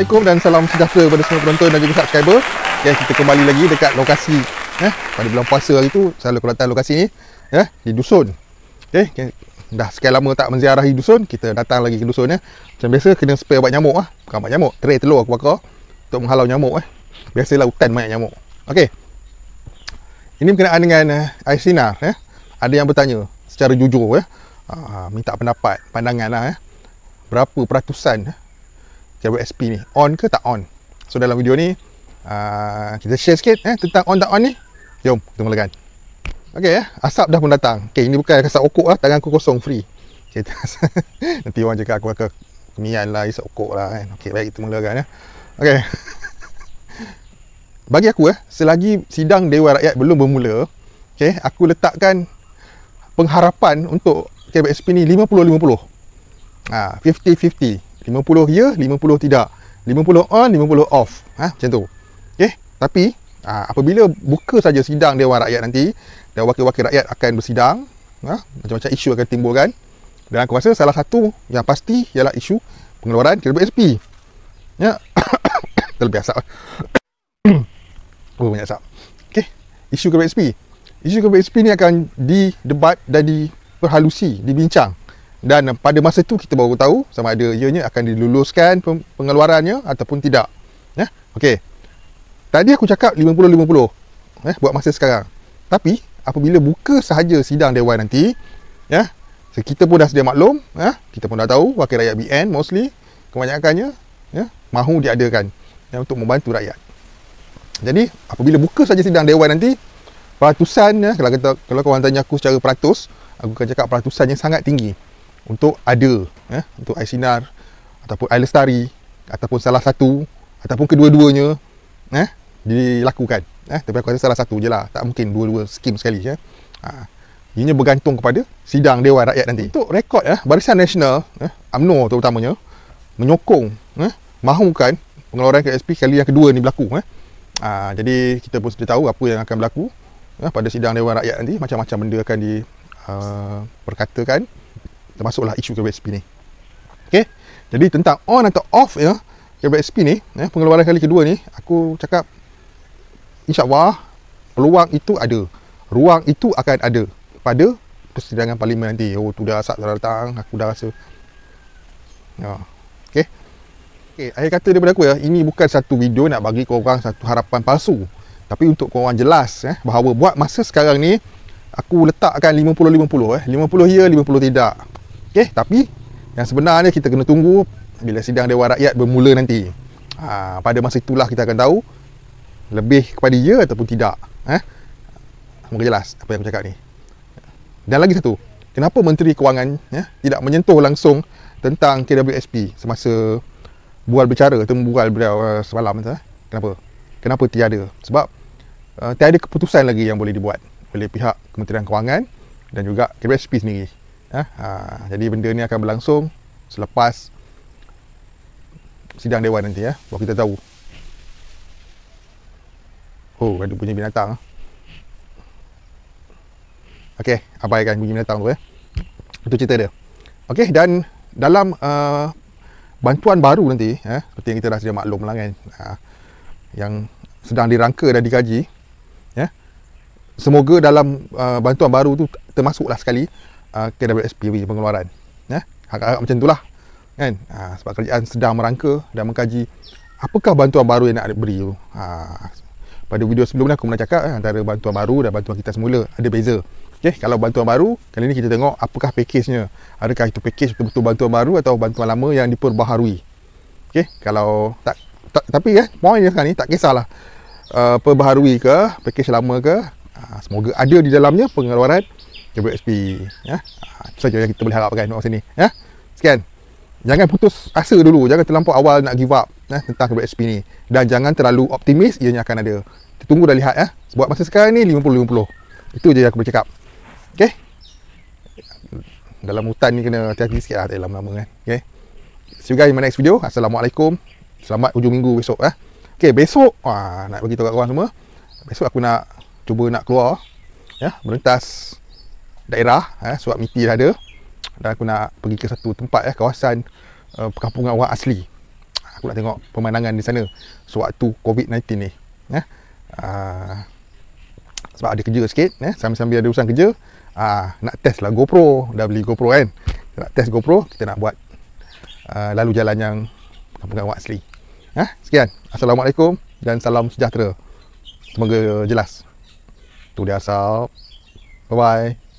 Assalamualaikum dan salam sejahtera kepada semua penonton dan juga subscriber. Ya, kita kembali lagi dekat lokasi eh pada bulan puasa hari tu saya selalu datang lokasi ni ya di dusun. Okey, eh, dah sekian lama tak menziarahi dusun, kita datang lagi ke dusun ya. Macam biasa kena spray ubat nyamuk ah. Bukan ubat nyamuk, tray telur aku bakar untuk menghalau nyamuk eh. Biasalah hutan banyak nyamuk. Okey. Ini berkenaan dengan uh, eh, air sinar ya. Ada yang bertanya secara jujur ya. Uh, minta pendapat, pandangan lah ya. Berapa peratusan ya? cara ni on ke tak on so dalam video ni uh, kita share sikit eh, tentang on tak on ni jom kita mulakan ok eh, asap dah pun datang ok ini bukan asap okok lah tangan aku kosong free okay, nanti orang cakap aku akan kemian lah isap okok lah kan ok baik kita mulakan eh. ok bagi aku eh selagi sidang Dewan Rakyat belum bermula ok aku letakkan pengharapan untuk KBSP ni 50-50 ha, 50-50 50 ya, 50 tidak. 50 on, 50 off. Ha, macam tu. Okey. Tapi ha, apabila buka saja sidang Dewan Rakyat nanti dan wakil-wakil rakyat akan bersidang, ha, macam-macam isu akan timbul kan. Dan aku rasa salah satu yang pasti ialah isu pengeluaran kira SP. Ya. Terlebih asap. Lah. oh, banyak asap. Isu kira SP. Isu kira SP ni akan didebat dan diperhalusi, dibincang dan pada masa itu kita baru tahu sama ada ianya akan diluluskan pengeluarannya ataupun tidak ya okey tadi aku cakap 50 50 eh buat masa sekarang tapi apabila buka sahaja sidang dewan nanti ya so, kita pun dah sedia maklum ya kita pun dah tahu wakil rakyat BN mostly kebanyakannya ya mahu diadakan ya, untuk membantu rakyat jadi apabila buka saja sidang dewan nanti peratusan ya kalau kita kalau kau tanya aku secara peratus aku akan cakap peratusannya sangat tinggi untuk ada eh, untuk air sinar ataupun air lestari ataupun salah satu ataupun kedua-duanya eh, dilakukan eh, tapi aku rasa salah satu je lah tak mungkin dua-dua skim sekali eh. ha. ianya bergantung kepada sidang Dewan Rakyat nanti untuk rekod eh, Barisan Nasional eh, UMNO terutamanya menyokong eh, mahukan pengeluaran KSP kali yang kedua ni berlaku eh. ha, jadi kita pun sudah tahu apa yang akan berlaku eh, pada sidang Dewan Rakyat nanti macam-macam benda akan di uh, perkatakan termasuklah isu KWSP ni. Okey. Jadi tentang on atau off ya KWSP ni, ya, pengeluaran kali kedua ni, aku cakap insya-Allah peluang itu ada. Ruang itu akan ada pada persidangan parlimen nanti. Oh, tu dah asap dah datang, aku dah rasa. Ya. Okey. Okey, akhir kata daripada aku ya, ini bukan satu video nak bagi kau orang satu harapan palsu. Tapi untuk kau orang jelas eh bahawa buat masa sekarang ni aku letakkan 50 50 eh 50 ya 50 tidak Okey, eh, tapi yang sebenarnya kita kena tunggu bila sidang Dewan Rakyat bermula nanti. Ha, pada masa itulah kita akan tahu lebih kepada ya ataupun tidak. Ha? Eh? Mungkin jelas apa yang saya cakap ni. Dan lagi satu, kenapa Menteri Kewangan ya, tidak menyentuh langsung tentang KWSP semasa bual bicara atau bual beliau uh, eh, semalam eh? kenapa kenapa tiada sebab uh, tiada keputusan lagi yang boleh dibuat oleh pihak Kementerian Kewangan dan juga KWSP sendiri Ya? Ha, jadi benda ni akan berlangsung selepas sidang dewan nanti ya. Bawa kita tahu. Oh, ada bunyi binatang. Ah. Okey, abaikan bunyi binatang tu ya. Itu cerita dia. Okey, dan dalam uh, bantuan baru nanti, ya, seperti yang kita dah sedia maklum lah kan, uh, yang sedang dirangka dan dikaji, ya. semoga dalam uh, bantuan baru tu termasuklah sekali uh, ah, KWSPB pengeluaran ya agak-agak macam itulah kan ha, sebab kerajaan sedang merangka dan mengkaji apakah bantuan baru yang nak beri tu ha, pada video sebelum ni aku pernah cakap eh, antara bantuan baru dan bantuan kita semula ada beza Okay, kalau bantuan baru kali ni kita tengok apakah pakejnya adakah itu pakej betul-betul bantuan baru atau bantuan lama yang diperbaharui Okay, kalau tak, tak tapi ya eh, point dia sekarang ni tak kisahlah uh, perbaharui ke pakej lama ke ha, semoga ada di dalamnya pengeluaran WSP ya. Itu saja yang kita boleh harapkan orang sini ya. Sekian. Jangan putus asa dulu, jangan terlampau awal nak give up ya, tentang WSP ni dan jangan terlalu optimis ianya akan ada. Kita tunggu dan lihat ya. Buat masa sekarang ni 50-50. Itu je yang aku boleh cakap. Okey. Dalam hutan ni kena hati-hati sikit lah Tak lama-lama kan eh. Okay See you guys in my next video Assalamualaikum Selamat hujung minggu besok eh. Ya? Okay besok wah, Nak beritahu kat korang semua Besok aku nak Cuba nak keluar ya, Merentas daerah eh, surat miti dah ada dan aku nak pergi ke satu tempat eh, kawasan uh, perkampungan orang asli aku nak tengok pemandangan di sana sewaktu COVID-19 ni eh. Uh, sebab ada kerja sikit eh, sambil-sambil ada urusan kerja uh, nak test lah GoPro dah beli GoPro kan kita nak test GoPro kita nak buat uh, lalu jalan yang perkampungan orang asli eh, sekian Assalamualaikum dan salam sejahtera semoga jelas tu dia asal bye bye